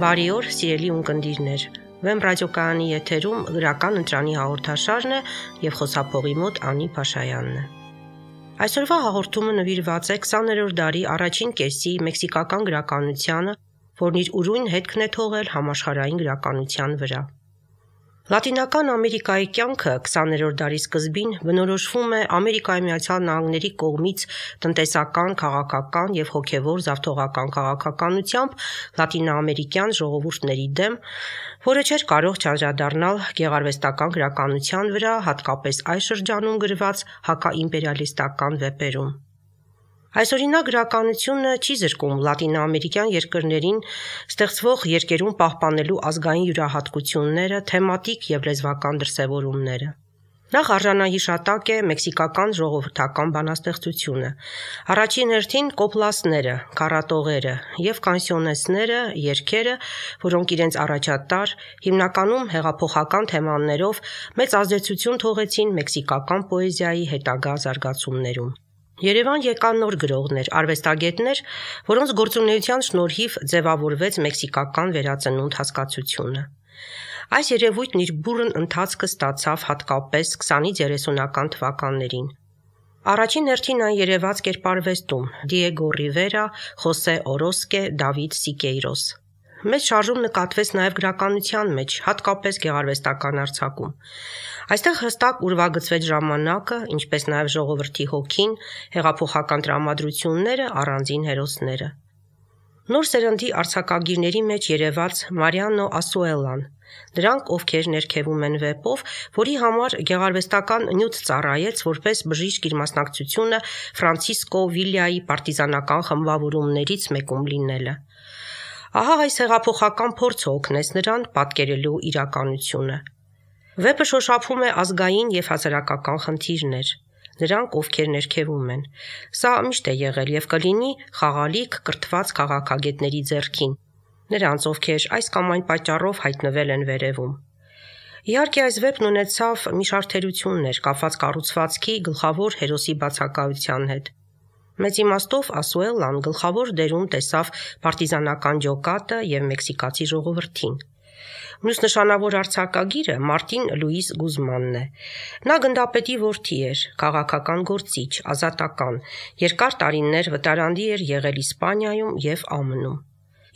Բարի օր, սիրելի ունկնդիրներ։ Վեմ ռադիոկայանի եթերում գրական ընտրանի հաղորդաշարն է եւ խոսափողի մոտ Անի Փաշայանն է։ Այսօրվա հաղորդումը նվիրված է 20-րդ դարի առաջին կեսի մեքսիկական գրականությանը, որն իր ուրույն հետքն է թողել համաշխարհային գրականության վրա։ Լատինական Ամերիկայի կյանքը 20-րդ դարի սկզբին բնորոշվում է Ամերիկայի Միացյալ Նահանգների կողմից տնտեսական, քաղաքական եւ հոգեվոր զավթողական քաղաքականությամբ լատինաամերիկյան ժողովուրդների դեմ, որը չէր կարող չանդրադառնալ գեղարվեստական գրականության վրա, հատկապես այս շրջանում գրված հակաիմպերիալիստական վեպերում։ Այսօրինա գրականությունը չի զրկում լատինամերիկյան երկրներին ստեղծվող երկերում պահպանելու ազգային յուրահատկությունները, թեմատիկ եւ լեզվական դրսեւորումները։ Նախ արժանահիշատակ է մեքսիկական ժողովրդական բանաստեղծությունը։ Առաջին հերթին կոպլասները, կարատողերը եւ կանսիոնեսները, երկերը, որոնք իրենց առաջատար, հիմնականում հեղափոխական թեմաներով մեծ ազդեցություն թողեցին մեքսիկական պոեզիայի հետագա զարգացումներում։ Երևան եկան նոր գրողներ, արվեստագետներ, որոնց գործունեության շնորհիվ ձևավորվեց մեքսիկական վերածնունդ հասկացությունը։ Այս երևույթն իր բուրըն ընթացքը ստացավ հատկապես 20-ից 30-ական թվականներին։ Առաջին հերթին այն երևաց կերպարվեստում՝ Դիեգո Ռիվերա, Խոսե Օրոսկե, Դավիթ Սիկեյրոս։ Մեծ շարժում նկատվեց նաև գրականության մեջ, հատկապես գեղարվեստական արձակում։ Այստեղ հստակ ուրվագծվեց ժամանակը, ինչպես նաև ժողովրդի հոգին, հեղափոխական տրամադրությունները, առանձին հերոսները։ Նոր սերնդի արցակագիրների մեջ երևաց Մարիանո Ասուելան։ Դրանք, ովքեր ներքևում են վեպով, որի համար գեղարվեստական նյութ ծառայեց որպես բժիշկ իր մասնակցությունը Ֆրանցիսկո Վիլյայի պարտիզանական խմբավորումներից մեկում լինելը։ Ահա այս հեղափոխական փորձը օգնեց նրան պատկերելու իրականությունը։ Վեպը շոշափում է ազգային եւ հասարակական խնդիրներ նրանք, ովքեր ներքևում են։ Սա միշտ է եղել եւ կլինի խաղալիք կրթված քաղաքագետների ձեռքին։ Նրանց, ովքեր այս կամ այն պատճառով հայտնվել են վերևում։ Իհարկե այս վեպն ունեցավ մի շարթերություններ կապված կառուցվածքի գլխավոր հերոսի բացակայության հետ։ Մեծ իմաստով Ասուելան գլխավոր դերում տեսավ պարտիզանական ջոկատը եւ մեքսիկացի ժողովրդին։ Մյուս նշանավոր արցակագիրը Մարտին Լուիս Գուզմանն է։ Նա գնդապետի որդի էր, քաղաքական գործիչ, ազատական, երկար տարիներ վտարանդի էր եղել Իսպանիայում եւ ԱՄՆ-ում։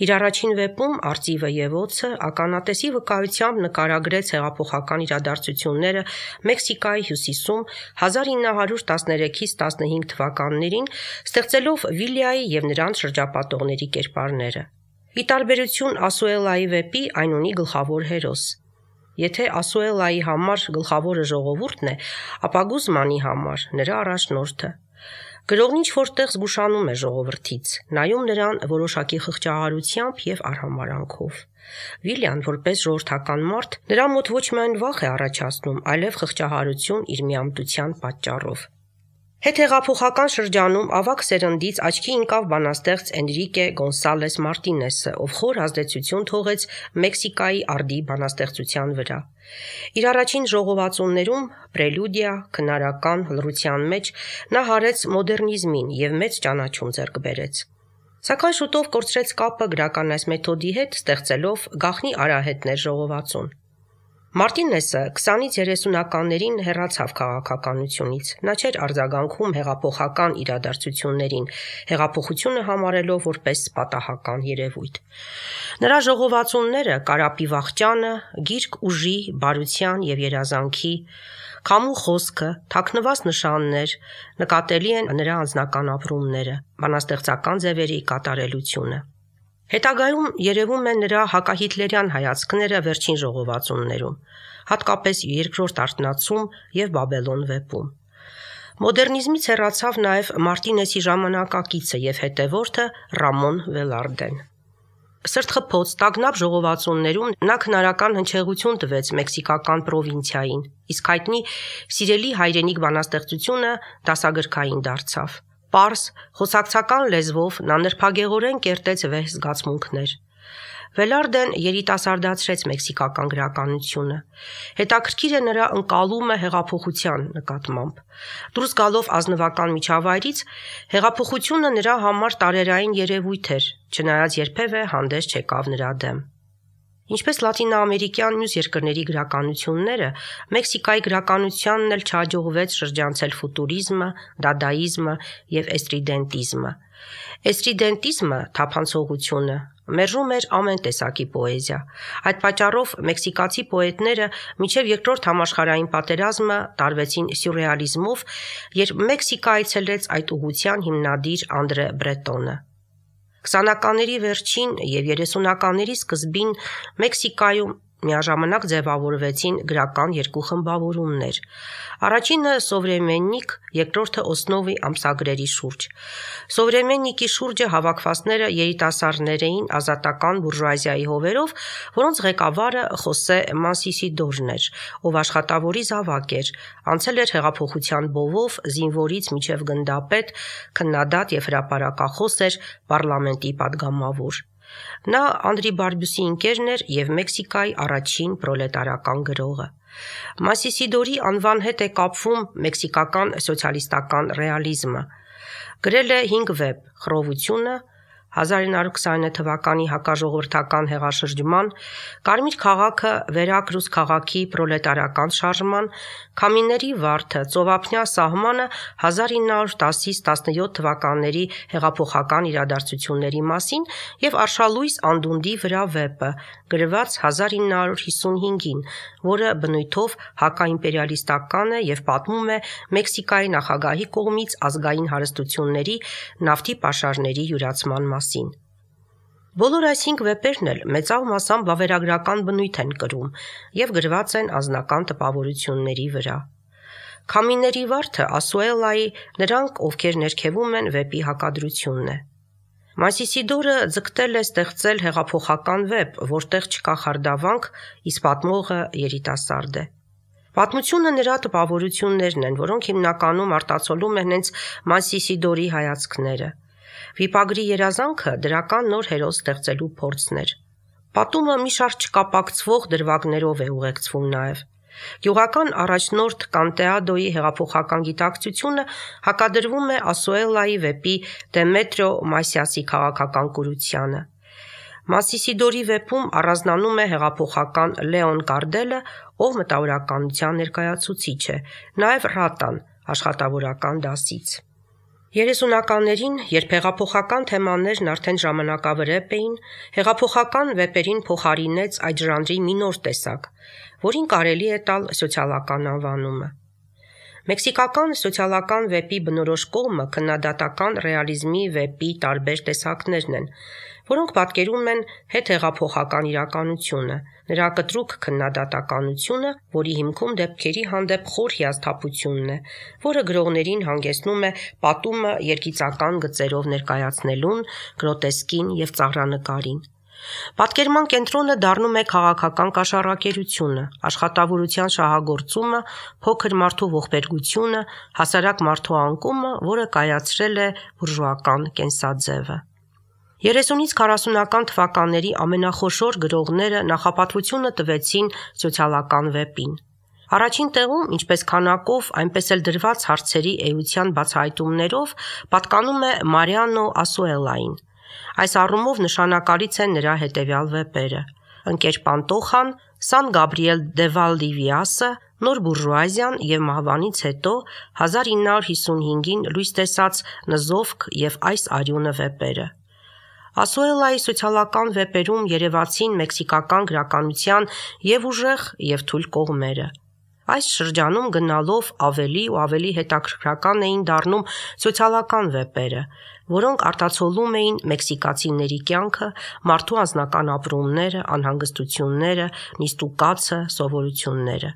Իր առաջին վեպում Արծիվը եւ Օծը ականատեսի վկայությամբ նկարագրեց հեղափոխական իրադարձությունները Մեքսիկայի հյուսիսում 1913-ից 15 թվականներին, ստեղծելով Վիլյայի եւ նրանց շրջապատողների կերպարները։ Ի տարբերություն Ասուելայի վեպի այն ունի գլխավոր հերոս։ Եթե Ասուելայի համար գլխավորը ժողովուրդն է, ապա Գուզմանի համար նրա առաջնորդը Գրողն ինչ որտեղ զգուշանում է ժողովրդից, նայում նրան որոշակի խղճահարությամբ եւ արհամարանքով։ Վիլյան, որպես ժողովրդական մարդ, նրա մոտ ոչ միայն վախ է առաջացնում, այլև խղճահարություն իր միամտության պատճառով։ Հետհեղափոխական շրջանում ավակ սերնդից աչքի ընկավ բանաստեղծ Էնրիկե Գոնսալես Մարտինեսը, ով խոր ազդեցություն թողեց Մեքսիկայի արդի բանաստեղծության վրա։ Իր առաջին ժողովածուններում Պրելյուդիա, քնարական հլրության մեջ նա հարեց մոդեռնիզմին եւ մեծ ճանաչում ձեռք բերեց։ Սակայն շուտով կորցրեց կապը գրական այս մեթոդի հետ, ստեղծելով գախնի արահետներ ժողովածուն։ Մարտինեսը 20-ից 30-ականներին հեռացավ քաղաքականությունից։ Նա չէր արձագանքում հեղափոխական իրադարձություններին, հեղափոխությունը համարելով որպես պատահական երևույթ։ Նրա ժողովածունները Կարապի վաղճանը, գիրք ուժի, բարության եւ երազանքի, քամու խոսքը, թակնված նշաններ, նկատելի են նրա անձնական ապրումները, բանաստեղծական ձևերի կատարելությունը։ Հետագայում երևում են նրա հակահիտլերյան հայացքները վերջին ժողովածուններում, հատկապես երկրորդ արտնացում եւ Բաբելոն վեպում։ Մոդեռնիզմից հեռացավ նաև Մարտինեսի ժամանակակիցը եւ հետևորդը Ռամոն Վելարդեն։ Սրտխփոց տագնապ ժողովածուններում նա քնարական հնչեղություն տվեց մեքսիկական պրովինցիային, իսկ հայտնի «Սիրելի հայրենիք» բանաստեղծությունը դասագրքային դարձավ։ Պարս խոսակցական լեզվով նա նրբագեղորեն կերտեց վեհ զգացմունքներ։ Վելարդեն երիտասարդացրեց մեքսիկական գրականությունը։ Հետաքրքիր է նրա ընկալումը հեղափոխության նկատմամբ։ Դուրս գալով ազնվական միջավայրից, հեղափոխությունը նրա համար տարերային երևույթ էր, չնայած երբևէ հանդես չեկավ նրա դեմ։ Ինչպես լատինաամերիկյան մյուս երկրների գրականությունները, Մեքսիկայի գրականությանն էլ չհաջողվեց շրջանցել ֆուտուրիզմը, դադաիզմը եւ էստրիդենտիզմը։ Էստրիդենտիզմը, թափանցողությունը, մերժում էր ամեն տեսակի պոեզիա։ Այդ պատճառով մեքսիկացի պոետները միջև երկրորդ համաշխարհային պատերազմը տարվեցին սյուրռեալիզմով, երբ Մեքսիկա այցելեց այդ ուղղության հիմնադիր Անդրե Բրետոնը։ 20-ականների վերջին եւ 30-ականների սկզբին Մեքսիկայում Միաժամանակ ձևավորվեցին գրական երկու խմբավորումներ։ Առաջինը Սովրեմեննիկ, երկրորդը Օսնովի ամսագրերի շուրջ։ Սովրեմեննիկի շուրջը հավաքվածները երիտասարդներ էին ազատական բուրժուազիայի հովերով, որոնց ղեկավարը Խոսե Մասիսիդորն էր, ով աշխատավորի զավակ էր, անցել էր հեղափոխության բովով զինվորից միջև գնդապետ, քննադատ եւ հրապարակախոս էր, պարլամենտի падգամավոր։ Նա Անդրի Բարբյուսի ընկերն էր եւ Մեքսիկայի առաջին պրոլետարական գրողը։ Մասիսիդորի անվան հետ է կապվում մեքսիկական սոցիալիստական ռեալիզմը։ Գրել է 5 վեբ՝ «Խռովությունը», 1929 թվականի հակաժողովրդական հեղաշրջման, Կարմիր քաղաքը վերագրուս քաղաքի պրոլետարական շարժման, Քամիների վարդը, ծովափնյա սահմանը 1910-ից 17 թվականների հեղափոխական իրադարձությունների մասին եւ Արշալույս անդունդի վրա վեպը, գրված 1955-ին, որը բնույթով հակաիմպերիալիստական է եւ պատմում է Մեքսիկայի նախագահի կողմից ազգային հարստությունների, նավթի պաշարների յուրացման մասին։ Բոլոր այս 5 վեպերն էլ մեծավ մասամբ վավերագրական բնույթ են կրում եւ գրված են անznական տպավորությունների վրա։ Քամիների վարդը Ասուելայի նրանք, ովքեր ներքևում են վեպի հակադրությունն է։ Մասիսիդորը ձգտել է ստեղծել հեղափոխական վեպ, որտեղ չկա խարդավանք, իսկ պատմողը երիտասարդ է։ Պատմությունը նրա տպավորություններն են, որոնք հիմնականում արտացոլում են հենց Մասիսիդորի հայացքները։ Վիպագրի երազանքը դրական նոր հերոս ստեղծելու փորձն էր։ Պատումը մի շարք չկապակցվող դրվագներով է ուղեկցվում նաև։ Գյուղական առաջնորդ Կանտեադոյի հեղափոխական գիտակցությունը հակադրվում է Ասոելայի վեպի Դեմետրիո Մասիասի քաղաքական կուրությանը։ Մասիսիդորի վեպում առանձնանում է հեղափոխական Լեոն Կարդելը, ով մտավորականության ներկայացուցիչ է, նաև Ռատան աշխատավորական դասից։ 30-ականներին, երբ հեղափոխական թեմաներն արդեն ժամանակավրեպ էին, հեղափոխական վեպերին փոխարինեց այդ ժանրի մի նոր տեսակ, որին կարելի է տալ սոցիալական անվանումը։ Մեքսիկական սոցիալական վեպի բնորոշ կողմը քննադատական ռեալիզմի վեպի տարբեր տեսակներն են, որոնք պատկերում են հետհեղափոխական իրականությունը, նրա կտրուկ քննադատականությունը, որի հիմքում դեպքերի հանդեպ խոր հիասթափությունն է, որը գրողներին հանգեցնում է պատումը երգիծական գծերով ներկայացնելուն, գրոտեսկին եւ ծաղրանկարին։ Պատկերման կենտրոնը դառնում է քաղաքական կաշառակերությունը, աշխատավորության շահագործումը, փոքր մարդու ողբերգությունը, հասարակ մարդու անկումը, որը կայացրել է բուրժուական կենսաձևը։ 30-ից 40-ական թվականների ամենախոշոր գրողները նախապատվությունը տվեցին սոցիալական վեպին։ Առաջին տեղում, ինչպես քանակով, այնպես էլ դրված հարցերի էության բացահայտումներով, պատկանում է Մարիանո Ասուելային, Այս առումով նշանակալից են նրա հետևյալ վեպերը. Ընկեր Պանտոխան, Սան Գաբրիել դե Վալդիվիասը, Նոր բուրժուազիան եւ մահվանից հետո 1955-ին լույս տեսած Նզովք եւ այս արյունը վեպերը։ Ասուելայի սոցիալական վեպերում երևացին մեքսիկական գրականության եւ ուժեղ եւ թույլ կողմերը։ Այս շրջանում գնալով ավելի ու ավելի հետաքրքրական էին դառնում սոցիալական վեպերը, որոնք արտացոլում էին մեքսիկացիների կյանքը, մարդու անձնական ապրումները, անհանգստությունները, նիստուկացը, սովորությունները։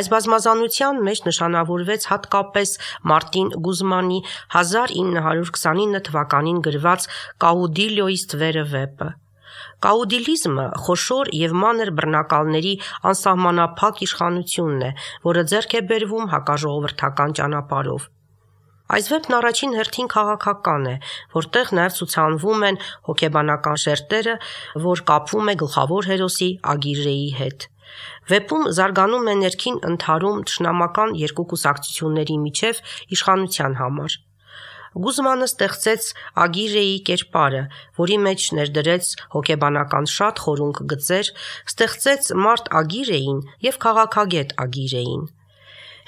Այս բազմազանության մեջ նշանավորվեց հատկապես Մարտին Գուզմանի 1929 թվականին գրված Կաուդիլիոյից վերը վեպը։ Կաուդիլիզմը խոշոր եւ մանր բռնակալների անսահմանափակ իշխանությունն է, որը ձեռք է բերվում հակաժողովրդական ճանապարով։ Այս վեպն առաջին հերթին քաղաքական է, որտեղ նաև ցուցանվում են հոգեբանական շերտերը, որ կապվում է գլխավոր հերոսի Ագիրեի հետ։ Վեպում զարգանում է ներքին ընթարում ճշնամական երկու կուսակցությունների միջև իշխանության համար։ Գուզմանը ստեղծեց Ագիրեի կերպարը, որի մեջ ներդրեց հոգեբանական շատ խորունկ գծեր, ստեղծեց մարդ Ագիրեին եւ քաղաքագետ Ագիրեին։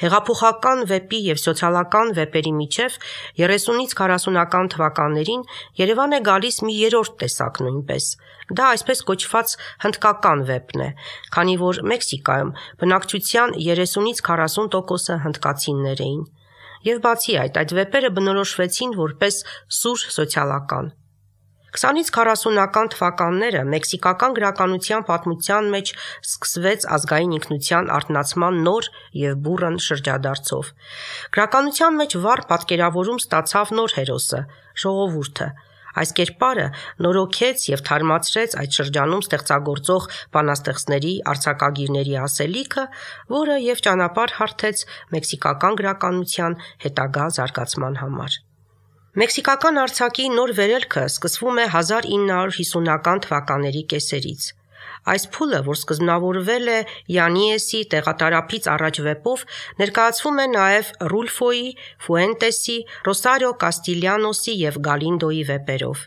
Հեղափոխական վեպի եւ սոցիալական վեպերի միջև 30-ից 40-ական թվականներին Երևան է գալիս մի երրորդ տեսակ նույնպես։ Դա այսպես կոչված հնդկական վեպն է, քանի որ Մեքսիկայում բնակչության 30-ից 40%-ը հնդկացիներ էին։ Եվ բացի այդ, այդ վեպերը բնորոշվեցին որպես սուր սոցիալական 20-ից 40-ական թվականները մեքսիկական գրականության պատմության մեջ սկսվեց ազգային ինքնության արտնացման նոր եւ բուրըն շրջադարձով։ Գրականության մեջ վառ պատկերավորում ստացավ նոր հերոսը՝ ժողովուրդը։ Այս կերպարը նորոգեց եւ թարմացրեց այդ շրջանում ստեղծագործող բանաստեղծների արցակագիրների ասելիքը, որը եւ ճանապարհ հարթեց մեքսիկական գրականության հետագա զարգացման համար։ Մեքսիկական արցակի նոր վերելքը սկսվում է 1950-ական թվականների կեսերից։ Այս փուլը, որ սկզբնավորվել է Յանիեսի տեղատարապից առաջ վեպով, ներկայացվում է նաև Ռուլֆոյի, Ֆուենտեսի, Ռոսարիո Կաստիլյանոսի եւ Գալինդոյի վեպերով։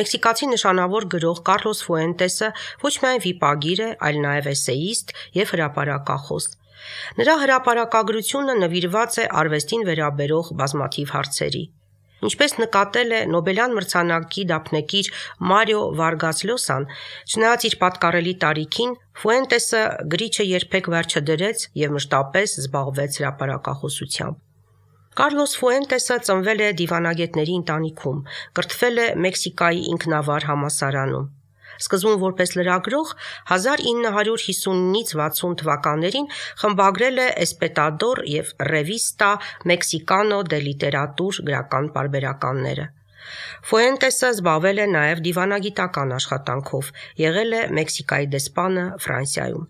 Մեքսիկացի նշանավոր գրող Կառլոս Ֆուենտեսը ոչ միայն վիպագիր է, այլ նաև էսեիստ եւ հրապարակախոս։ Նրա հրապարակագրությունը նվիրված է արվեստին վերաբերող բազմաթիվ հարցերի։ Ինչպես նկատել է Նոբելյան մրցանակի դափնեկիր Մարիո Վարգաս Լյոսան, չնայած իր պատկառելի տարիքին, Ֆուենտեսը գրիչը երբեք վերջը դրեց եւ մշտապես զբաղվեց հրապարակախոսությամբ։ Կարլոս Ֆուենտեսը ծնվել է դիվանագետների ընտանիքում, կրթվել է Մեքսիկայի ինքնավար համասարանում։ Սկզբում որպես լրագրող 1950-ից 60 թվականներին խմբագրել է Espettador եւ Revista Mexicano de Literatura գրական պարբերականները։ Ֆուենտեսը զբաղվել է նաև դիվանագիտական աշխատանքով, եղել է Մեքսիկայի դեսպանը Ֆրանսիայում։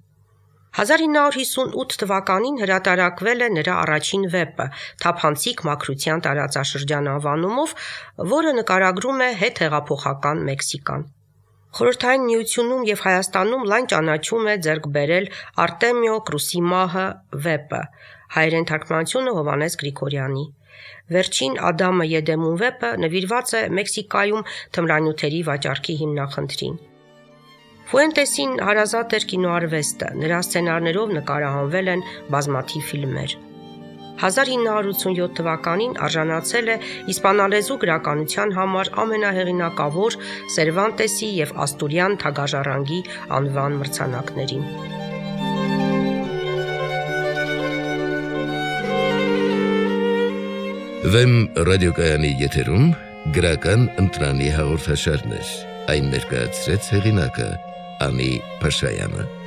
1958 թվականին հրատարակվել է նրա առաջին վեպը՝ Թափանցիկ մակրության տարածաշրջան անվանումով, որը նկարագրում է հետ հեղափոխական Մեքսիկան։ Խորհրդային միությունում եւ Հայաստանում լայն ճանաչում է ձեռք բերել Արտեմիո Կրուսիմահը վեպը, հայերեն թարգմանությունը Հովանես Գրիգորյանի։ Վերջին Ադամը Եդեմուն վեպը նվիրված է Մեքսիկայում թմրանյութերի վաճառքի հիմնախնդրին։ Ֆուենտեսին հարազատ էր կինոարվեստը, նրա սցենարներով նկարահանվել են բազմաթիվ ֆիլմեր։ 1987 թվականին արժանացել է իսպանալեզու գրականության համար ամենահեղինակավոր Սերվանտեսի եւ Աստուրյան թագաժառանգի անվան մրցանակներին։ Վեմ ռադիոկայանի եթերում գրական ընտրանի հաղորդաշարներ։ Այն ներկայացրեց հեղինակը Անի Փաշայանը։